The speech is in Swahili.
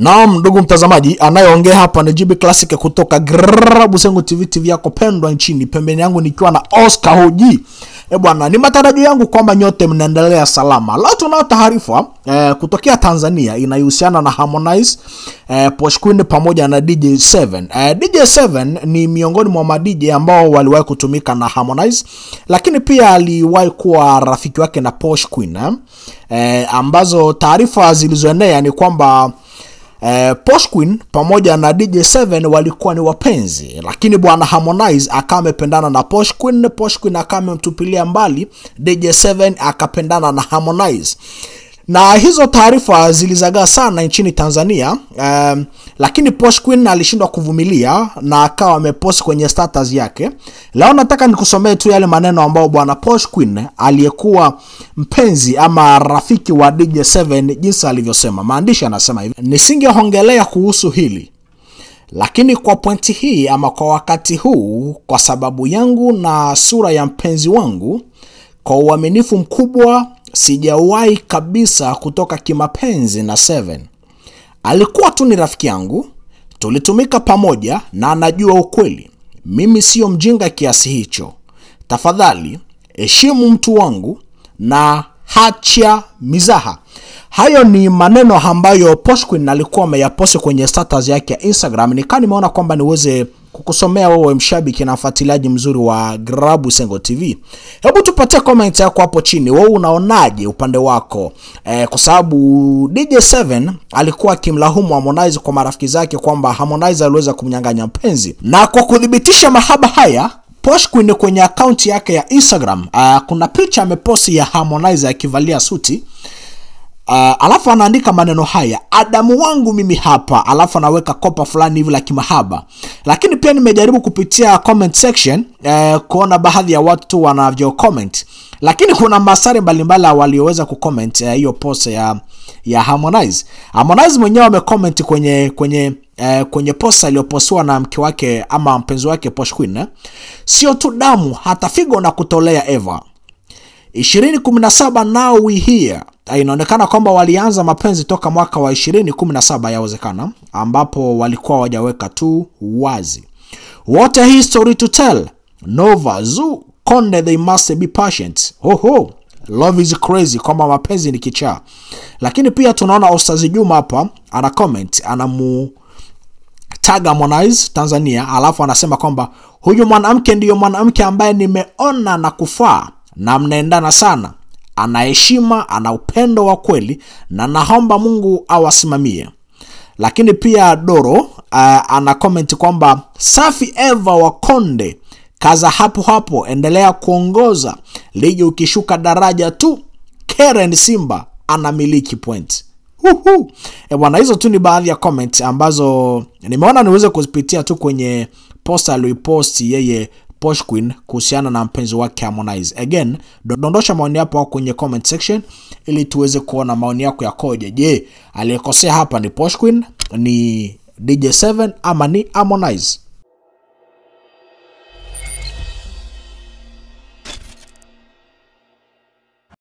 Naam, ndugu mtazamaji, anayeongea hapa ni JB Classic kutoka Grrrr Busengo TV, TV yako pendwa nchini. Pembeni yangu nikiwa na Oscar Hoji. E bwana, ni matarajio yangu kwamba nyote mnaendelea salama. Leo tunao taarifa eh, kutokea Tanzania inayohusiana na Harmonize eh, Posh Queen pamoja na DJ7. Eh, DJ7 ni miongoni mwa madj ambao waliwahi kutumika na Harmonize, lakini pia aliwahi kuwa rafiki wake na Posh Queen eh? Eh, ambazo taarifa zilizoenea ni kwamba E, Posh Queen pamoja na DJ7 walikuwa ni wapenzi, lakini bwana Harmonize akawa amependana na Posh Queen. Posh Queen akawa amemtupilia mbali DJ7, akapendana na Harmonize na hizo taarifa zilizagaa sana nchini Tanzania um, lakini Posh Queen alishindwa kuvumilia na akawa amepost kwenye status yake. Leo nataka nikusomee tu yale maneno ambayo bwana Posh Queen aliyekuwa mpenzi ama rafiki wa DJ7 jinsi alivyosema. Maandishi anasema hivi: nisingehongelea kuhusu hili lakini kwa pointi hii ama kwa wakati huu, kwa sababu yangu na sura ya mpenzi wangu, kwa uaminifu mkubwa sijawahi kabisa kutoka kimapenzi na Seven. Alikuwa tu ni rafiki yangu, tulitumika pamoja na anajua ukweli. Mimi siyo mjinga kiasi hicho. Tafadhali heshimu mtu wangu na hacha mizaha. Hayo ni maneno ambayo Posh Queen alikuwa ameyaposti kwenye status yake ya Instagram. Nikaa nimeona kwamba niweze kukusomea wewe mshabiki na mfuatiliaji mzuri wa Grabu Sengo TV. Hebu tupatie comment yako hapo chini, wewe unaonaje upande wako e, kwa sababu DJ7 alikuwa akimlaumu Harmonize kwa marafiki zake kwamba Harmonize aliweza kumnyang'anya mpenzi, na kwa kuthibitisha mahaba haya Posh Queen kwenye akaunti yake ya Instagram uh, kuna picha ameposti ya Harmonize akivalia suti Uh, alafu anaandika maneno haya, Adamu wangu mimi hapa, alafu anaweka kopa fulani hivi la kimahaba. Lakini pia nimejaribu kupitia comment section uh, kuona baadhi ya watu wanavyo comment, lakini kuna masari mbalimbali walioweza kucomment uh, hiyo uh, post ya ya Harmonize. Harmonize mwenyewe amecomment kwenye kwenye eh, kwenye posta iliyopostiwa na mke wake ama mpenzi wake Posh Queen eh? Sio tu damu hata figo na kutolea Eva 2017 now we here Ah, inaonekana kwamba walianza mapenzi toka mwaka wa 2017 yawezekana, ambapo walikuwa wajaweka tu wazi. What a history to tell. Nova zu Konde, they must be patient. Hoho, love is crazy, kwamba mapenzi ni kichaa. Lakini pia tunaona ostazi Juma hapa ana comment, anamu tag Tanzania, alafu anasema kwamba huyu mwanamke ndiyo mwanamke ambaye nimeona na kufaa na mnaendana sana ana heshima, ana upendo wa kweli, na naomba Mungu awasimamie. Lakini pia Doro uh, ana comment kwamba safi Eva Wakonde, kaza hapo hapo, endelea kuongoza ligi, ukishuka daraja tu. Karen Simba anamiliki point. Uhu. E bwana, hizo tu ni baadhi ya comment ambazo nimeona niweze kuzipitia tu kwenye post aliyoposti yeye Posh Queen kuhusiana na mpenzi wake Harmonize. Again, dondosha maoni hapo kwenye comment section ili tuweze kuona maoni yako yakoje. Je, aliyekosea hapa ni Posh Queen, ni DJ7 ama ni Harmonize?